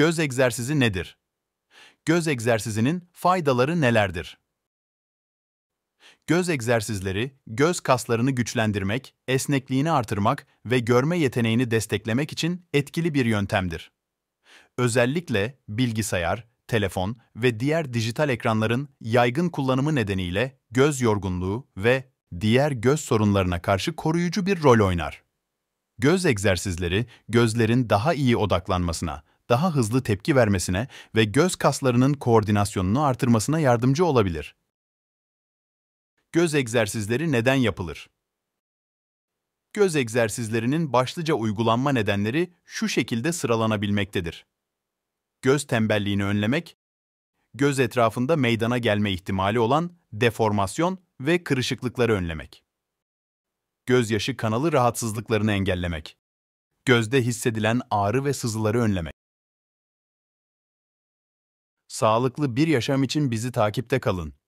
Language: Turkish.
Göz egzersizi nedir? Göz egzersizinin faydaları nelerdir? Göz egzersizleri, göz kaslarını güçlendirmek, esnekliğini artırmak ve görme yeteneğini desteklemek için etkili bir yöntemdir. Özellikle bilgisayar, telefon ve diğer dijital ekranların yaygın kullanımı nedeniyle göz yorgunluğu ve diğer göz sorunlarına karşı koruyucu bir rol oynar. Göz egzersizleri, gözlerin daha iyi odaklanmasına, daha hızlı tepki vermesine ve göz kaslarının koordinasyonunu artırmasına yardımcı olabilir. Göz egzersizleri neden yapılır? Göz egzersizlerinin başlıca uygulanma nedenleri şu şekilde sıralanabilmektedir. Göz tembelliğini önlemek, göz etrafında meydana gelme ihtimali olan deformasyon ve kırışıklıkları önlemek. Gözyaşı kanalı rahatsızlıklarını engellemek. Gözde hissedilen ağrı ve sızıları önlemek. Sağlıklı bir yaşam için bizi takipte kalın.